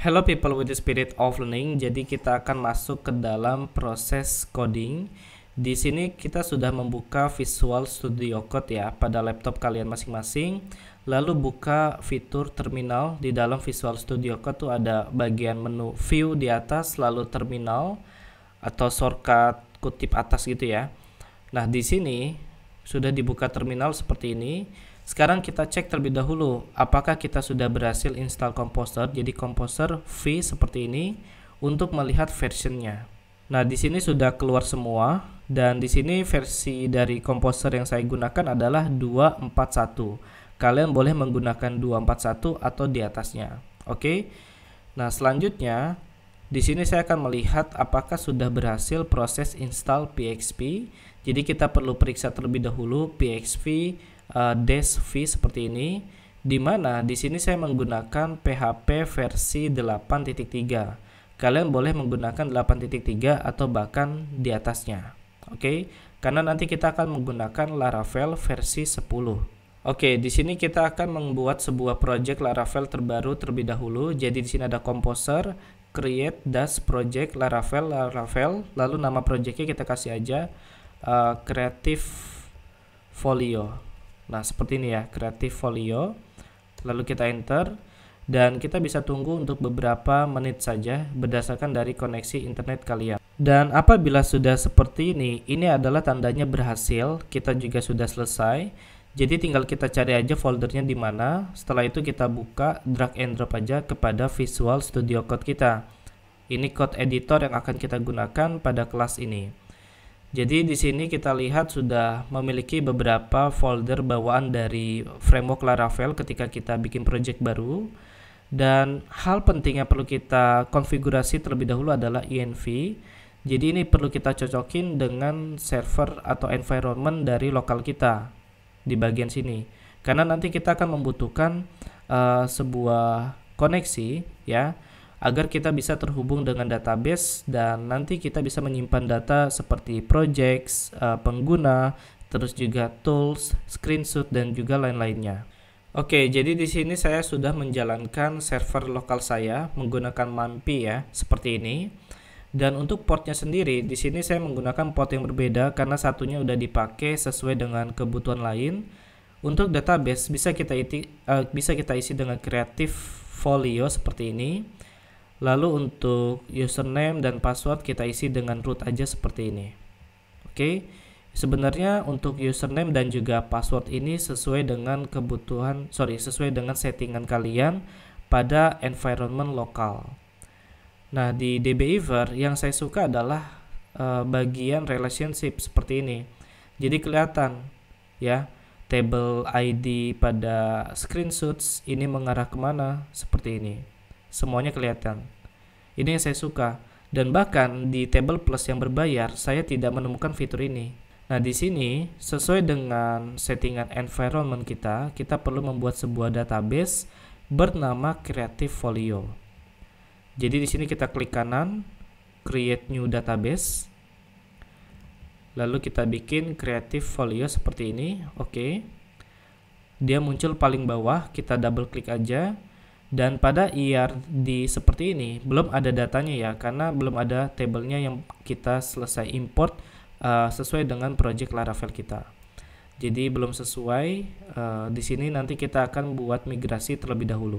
Hello people with the spirit of learning. Jadi kita akan masuk ke dalam proses coding. Di sini kita sudah membuka Visual Studio Code ya pada laptop kalian masing-masing. Lalu buka fitur terminal di dalam Visual Studio Code tuh ada bagian menu view di atas lalu terminal atau shortcut kutip atas gitu ya. Nah, di sini sudah dibuka terminal seperti ini. Sekarang kita cek terlebih dahulu apakah kita sudah berhasil install Composer. Jadi Composer V seperti ini untuk melihat versionnya. Nah, di sini sudah keluar semua dan di sini versi dari Composer yang saya gunakan adalah 241. Kalian boleh menggunakan 241 atau di atasnya. Oke. Nah, selanjutnya di sini saya akan melihat apakah sudah berhasil proses install PXP. Jadi kita perlu periksa terlebih dahulu PXP uh, eh, V seperti ini di mana di sini saya menggunakan PHP versi 8.3. Kalian boleh menggunakan 8.3 atau bahkan di atasnya. Oke, okay? karena nanti kita akan menggunakan Laravel versi 10. Oke, di sini kita akan membuat sebuah project Laravel terbaru terlebih dahulu. Jadi di sini ada Composer, create dash project Laravel Laravel, lalu nama projectnya kita kasih aja uh, Creative Folio. Nah, seperti ini ya, kreatif folio. Lalu kita enter dan kita bisa tunggu untuk beberapa menit saja berdasarkan dari koneksi internet kalian. Dan apabila sudah seperti ini, ini adalah tandanya berhasil, kita juga sudah selesai. Jadi tinggal kita cari aja foldernya di mana. Setelah itu kita buka drag and drop aja kepada Visual Studio Code kita. Ini code editor yang akan kita gunakan pada kelas ini. Jadi di sini kita lihat sudah memiliki beberapa folder bawaan dari framework Laravel ketika kita bikin project baru. Dan hal penting yang perlu kita konfigurasi terlebih dahulu adalah env. Jadi ini perlu kita cocokin dengan server atau environment dari lokal kita di bagian sini. Karena nanti kita akan membutuhkan uh, sebuah koneksi ya agar kita bisa terhubung dengan database dan nanti kita bisa menyimpan data seperti projects, eh, pengguna, terus juga tools, screenshot dan juga lain-lainnya. Oke, jadi di sini saya sudah menjalankan server lokal saya menggunakan MAMPI ya, seperti ini. Dan untuk portnya sendiri, di sini saya menggunakan port yang berbeda karena satunya udah dipakai sesuai dengan kebutuhan lain. Untuk database bisa kita isi, uh, eh, bisa kita isi dengan Creative folio seperti ini. Lalu untuk username dan password kita isi dengan root aja seperti ini. Oke. Okay. Sebenarnya untuk username dan juga password ini sesuai dengan kebutuhan, sorry, sesuai dengan settingan kalian pada environment lokal. Nah, di Ever yang saya suka adalah uh, bagian relationship seperti ini. Jadi kelihatan ya, table ID pada screenshots ini mengarah kemana seperti ini semuanya kelihatan. Ini yang saya suka. Dan bahkan di Table Plus yang berbayar, saya tidak menemukan fitur ini. Nah, di sini sesuai dengan settingan environment kita, kita perlu membuat sebuah database bernama Creative Folio. Jadi di sini kita klik kanan, create new database. Lalu kita bikin Creative Folio seperti ini. Oke. Okay. Dia muncul paling bawah, kita double klik aja. Dan pada e IRD seperti ini belum ada datanya ya karena belum ada tabelnya yang kita selesai import uh, sesuai dengan project Laravel kita. Jadi belum sesuai. Uh, di sini nanti kita akan buat migrasi terlebih dahulu.